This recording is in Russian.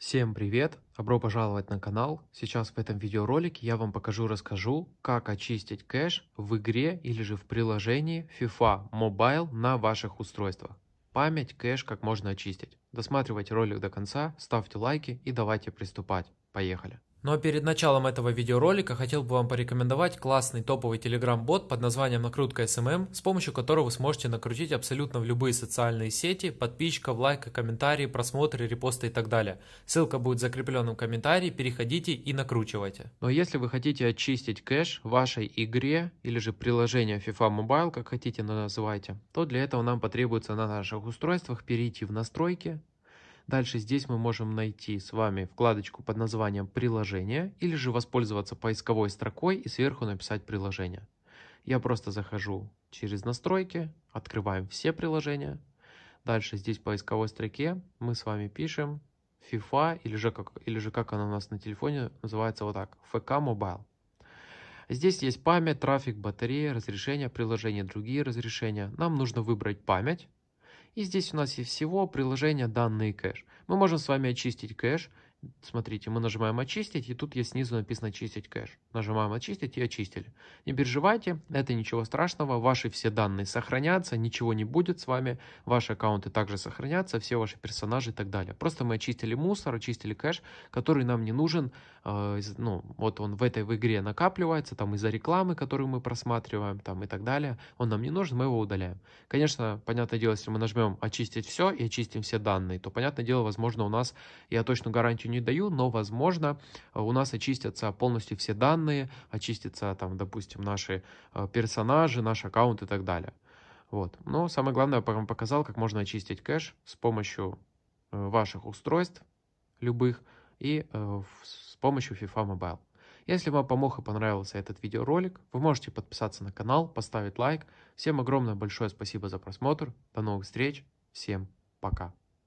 Всем привет! Добро пожаловать на канал. Сейчас в этом видеоролике я вам покажу расскажу, как очистить кэш в игре или же в приложении FIFA Mobile на ваших устройствах. Память, кэш как можно очистить. Досматривайте ролик до конца, ставьте лайки и давайте приступать. Поехали! Ну а перед началом этого видеоролика хотел бы вам порекомендовать классный топовый телеграм-бот под названием «Накрутка SMM», с помощью которого вы сможете накрутить абсолютно в любые социальные сети, подписчиков, лайка, комментарии, просмотры, репосты и так далее. Ссылка будет в закрепленном комментарии, переходите и накручивайте. Но если вы хотите очистить кэш в вашей игре или же приложение FIFA Mobile, как хотите называйте, то для этого нам потребуется на наших устройствах перейти в настройки, Дальше здесь мы можем найти с вами вкладочку под названием «Приложение» или же воспользоваться поисковой строкой и сверху написать «Приложение». Я просто захожу через настройки, открываем все приложения. Дальше здесь в поисковой строке мы с вами пишем FIFA или же как, или же как она у нас на телефоне называется вот так, FK Mobile. Здесь есть память, трафик, батарея, разрешение приложения, другие разрешения. Нам нужно выбрать память. И здесь у нас есть всего приложение данные кэш. Мы можем с вами очистить кэш Смотрите, мы нажимаем «Очистить», и тут есть снизу написано «Очистить кэш». Нажимаем «Очистить» и «Очистили». Не переживайте, это ничего страшного, ваши все данные сохранятся, ничего не будет с вами, ваши аккаунты также сохранятся, все ваши персонажи и так далее. Просто мы очистили мусор, очистили кэш, который нам не нужен, э, ну, вот он в этой в игре накапливается, там из-за рекламы, которую мы просматриваем, там и так далее, он нам не нужен, мы его удаляем. Конечно, понятное дело, если мы нажмем «Очистить все» и очистим все данные, то, понятное дело, возможно, у нас, я точно гарантию не даю, но, возможно, э, у нас очистятся полностью все данные, очистятся там, допустим, наши э, персонажи, наш аккаунт и так далее. Вот. Но самое главное, я вам показал, как можно очистить кэш с помощью э, ваших устройств любых и с помощью FIFA Mobile. Если вам помог и понравился этот видеоролик, вы можете подписаться на канал, поставить лайк. Всем огромное большое спасибо за просмотр. До новых встреч. Всем пока.